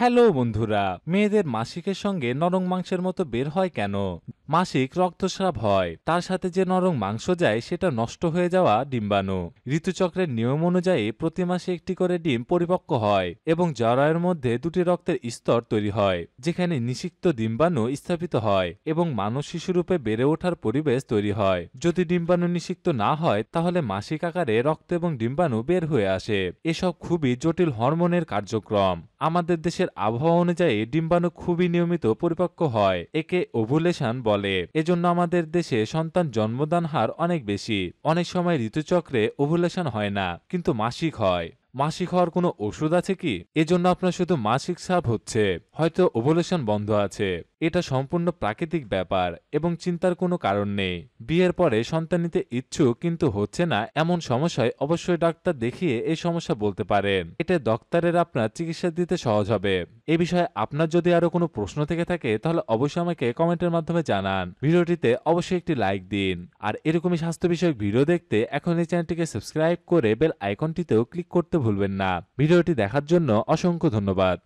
hello বন্ধুরা মেয়েদের মাসিকের সঙ্গে নরম মাংসের মতো বের হয় কেন মাসিক রক্তস্রাব হয় তার সাথে যে নরম মাংস যায় সেটা নষ্ট হয়ে যাওয়া ডিম্বাণু ঋতুচক্রের নিয়ম অনুযায়ী প্রতি মাসে একটি করে ডিম পরিপক্ক হয় এবং জরায়ের মধ্যে দুটি রক্তের স্তর তৈরি হয় যেখানে নিষিক্ত ডিম্বাণু স্থাপিত হয় এবং মানুষ শিশুরূপে বেড়ে ওঠার পরিবেশ তৈরি হয় যদি ডিম্বাণু নিষিক্ত না হয় তাহলে মাসিক আকারে রক্ত এবং ডিম্বাণু বের হয়ে আসে এসব খুবই জটিল হরমোনের কার্যক্রম আমাদের দেশের আবহাওয়া অনুযায়ী ডিম্বাণু খুবই নিয়মিত পরিপক্ক হয় একে ওভুলেশন বলে বলে এজন্য আমাদের দেশে সন্তান জন্মদান হার অনেক বেশি অনেক সময় ঋতুচক্রে ওভুলেশন হয় না কিন্তু মাসিক হয় মাসিক হওয়ার কোনো ওষুধ আছে কি এজন্য আপনার শুধু মাসিক সাপ হচ্ছে হয়তো ওভুলেশন বন্ধ আছে এটা সম্পূর্ণ প্রাকৃতিক ব্যাপার এবং চিন্তার কোনো কারণ নেই বিয়ের পরে সন্তান নিতে ইচ্ছুক কিন্তু হচ্ছে না এমন সমস্যায় অবশ্যই ডাক্তার দেখিয়ে এই সমস্যা বলতে পারেন এটা ডক্টরের আপনার চিকিৎসা দিতে সহজ হবে এ বিষয়ে আপনার যদি আরো কোনো প্রশ্ন থেকে থাকে তাহলে অবশ্যই আমাকে কমেন্টের মাধ্যমে জানান ভিডিওটিতে অবশ্যই একটি লাইক দিন আর এরকমই স্বাস্থ্য বিষয়ক ভিডিও দেখতে এখন এই চ্যানেলটিকে সাবস্ক্রাইব করে বেল আইকনটিতেও ক্লিক করতে ভুলবেন না ভিডিওটি দেখার জন্য অসংখ্য ধন্যবাদ